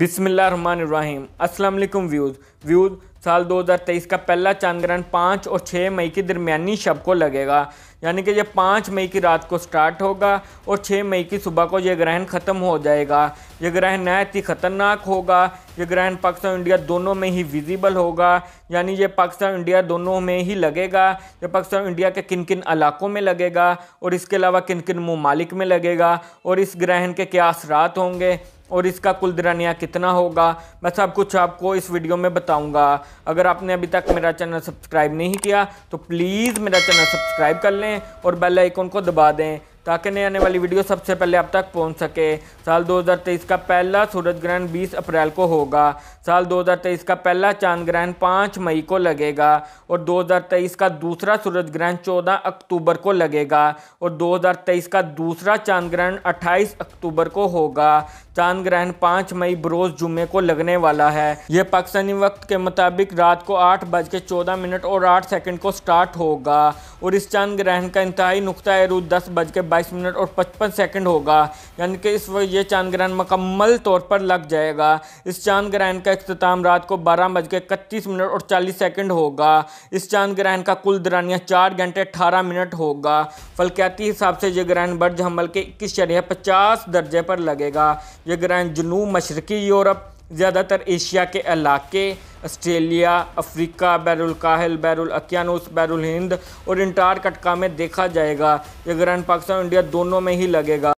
बिसमीम अस्सलाम वालेकुम व्यूज़ व्यूज़ साल 2023 का पहला चांद ग्रहण पाँच और छः मई के दरमियानी शब को लगेगा यानी कि यह पाँच मई की रात को स्टार्ट होगा और छः मई की सुबह को यह ग्रहण ख़त्म हो जाएगा यह ग्रहण नहायत ही ख़तरनाक होगा यह ग्रहण पाकिस्तान इंडिया दोनों में ही विजिबल होगा यानी यह पाकिस्तान इंडिया दोनों में ही लगेगा यह पाकिस्तान इंडिया के किन किन इलाकों में लगेगा और इसके अलावा किन किन ममालिक में लगेगा और इस ग्रहण के क्या असरात होंगे और इसका कुल दरानिया कितना होगा मैं सब कुछ आपको इस वीडियो में बताऊंगा अगर आपने अभी तक मेरा चैनल सब्सक्राइब नहीं किया तो प्लीज़ मेरा चैनल सब्सक्राइब कर लें और बेल आइकन को दबा दें ताकि नई आने वाली वीडियो सबसे पहले आप तक पहुंच सके साल 2023 का पहला सूरज ग्रहण 20 अप्रैल को होगा साल 2023 का पहला चांद ग्रहण 5 मई को लगेगा और 2023 का दूसरा सूरज ग्रहण 14 अक्टूबर को लगेगा और 2023 का दूसरा चांद ग्रहण 28 अक्टूबर को होगा चांद ग्रहण 5 मई बरोज जुमे को लगने वाला है यह पाकिस्तानी वक्त के मुताबिक रात को आठ बज के चौदह मिनट और आठ सेकेंड को स्टार्ट होगा और इस चांद ग्रहण का इंतहाई नुकता रूज दस बज के बाईस मिनट और पचपन सेकेंड होगा यानी कि इस वक्त ये चांद ग्रहण मुकम्मल तौर पर लग जाएगा इस चांद ग्रहण का अख्ताम रात को बारह बज के इकतीस मिनट और चालीस सेकेंड होगा इस चांद ग्रहण का कुल दरानिया चार घंटे अठारह मिनट होगा फलकियाती हिसाब से यह ग्रहण बर्ज हमल के इक्कीस शरिया पचास दर्जे पर लगेगा यह ग्रहण जुनूब मशरकी यूरोप ज़्यादातर एशिया के इलाके ऑस्ट्रेलिया अफ्रीका बैरुल काहल बैरुल अकियानोस बैरुल हिंद और कटका में देखा जाएगा ये ग्रहण पाकिस्तान और इंडिया दोनों में ही लगेगा